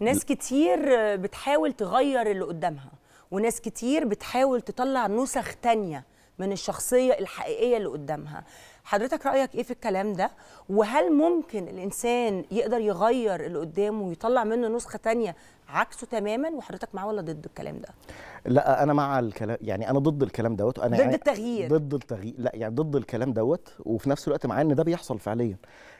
ناس كتير بتحاول تغير اللي قدامها وناس كتير بتحاول تطلع نسخ تانية من الشخصيه الحقيقيه اللي قدامها حضرتك رايك ايه في الكلام ده وهل ممكن الانسان يقدر يغير اللي قدامه ويطلع منه نسخه تانية عكسه تماما وحضرتك معاه ولا ضد الكلام ده لا انا مع الكلام يعني انا ضد الكلام دوت انا ضد يعني التغيير ضد التغيير لا يعني ضد الكلام دوت وفي نفس الوقت معاه ان ده بيحصل فعليا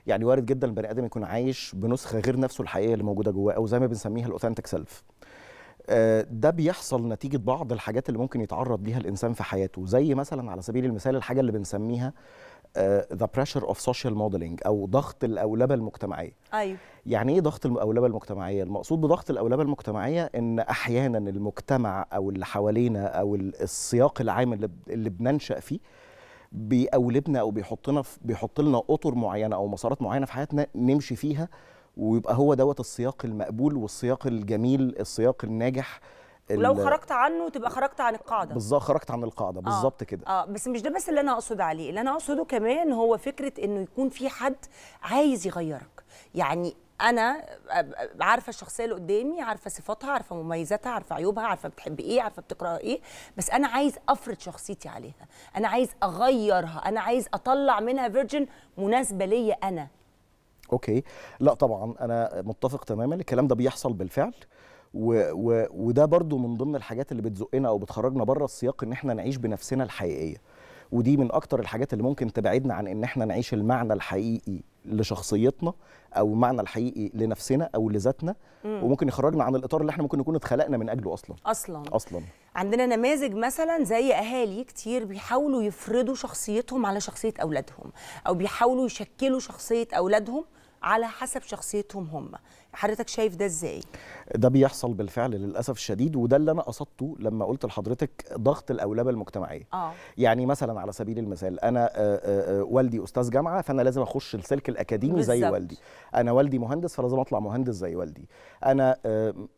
يعني وارد جدا البني ادم يكون عايش بنسخه غير نفسه الحقيقيه اللي موجوده جواه او زي ما بنسميها الاوثنتيك سيلف ده بيحصل نتيجه بعض الحاجات اللي ممكن يتعرض ليها الانسان في حياته زي مثلا على سبيل المثال الحاجه اللي بنسميها ذا بريشر اوف سوشيال موديلنج او ضغط الاولبه المجتمعيه ايوه يعني ايه ضغط الاولبه المجتمعيه المقصود بضغط الاولبه المجتمعيه ان احيانا المجتمع او اللي حوالينا او السياق العام اللي, اللي بننشا فيه بيقولبنا او بيحطنا بيحط لنا اطر معينه او مسارات معينه في حياتنا نمشي فيها ويبقى هو دوت السياق المقبول والسياق الجميل السياق الناجح ولو خرجت عنه تبقى خرجت عن القاعده بالظبط خرجت عن القاعده آه. بالظبط آه. كده اه بس مش ده بس اللي انا اقصد عليه اللي انا اقصده كمان هو فكره انه يكون في حد عايز يغيرك يعني انا عارفه الشخصيه اللي قدامي عارفه صفاتها عارفه مميزاتها عارفه عيوبها عارفه بتحب ايه عارفه بتقرا ايه بس انا عايز افرض شخصيتي عليها انا عايز اغيرها انا عايز اطلع منها فيرجن مناسبه ليا انا اوكي لا طبعا انا متفق تماما الكلام ده بيحصل بالفعل و و وده برضو من ضمن الحاجات اللي بتزقنا او بتخرجنا بره السياق ان احنا نعيش بنفسنا الحقيقيه ودي من اكتر الحاجات اللي ممكن تبعدنا عن ان احنا نعيش المعنى الحقيقي لشخصيتنا او المعنى الحقيقي لنفسنا او لذاتنا وممكن يخرجنا عن الاطار اللي احنا ممكن نكون اتخلقنا من اجله اصلا اصلا اصلا عندنا نماذج مثلا زي اهالي كتير بيحاولوا يفرضوا شخصيتهم على شخصيه اولادهم او بيحاولوا يشكلوا شخصيه اولادهم على حسب شخصيتهم هم حضرتك شايف ده ازاي ده بيحصل بالفعل للاسف الشديد وده اللي انا قصدته لما قلت لحضرتك ضغط الاولويه المجتمعيه آه. يعني مثلا على سبيل المثال انا آآ آه، آآ آه، آه، والدي استاذ جامعه فانا لازم اخش السلك الاكاديمي بالزبط. زي والدي انا والدي مهندس فلازم اطلع مهندس زي والدي انا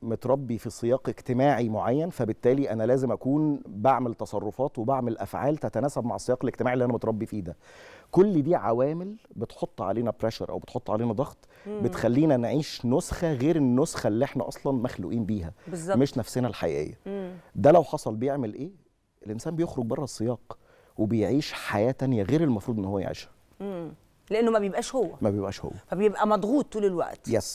متربي في سياق اجتماعي معين فبالتالي انا لازم اكون بعمل تصرفات وبعمل افعال تتناسب مع السياق الاجتماعي اللي انا متربي فيه ده كل دي عوامل بتحط علينا بريشر او بتحط علينا ضغط بتخلينا نعيش نسخه غير النسخه اللي احنا اصلا مخلوقين بيها بالزبط. مش نفسنا الحقيقيه مم. ده لو حصل بيعمل ايه الانسان بيخرج بره السياق وبيعيش حياه تانية غير المفروض ان هو يعيشها مم. لانه ما بيبقاش هو ما بيبقاش هو فبيبقى مضغوط طول الوقت يس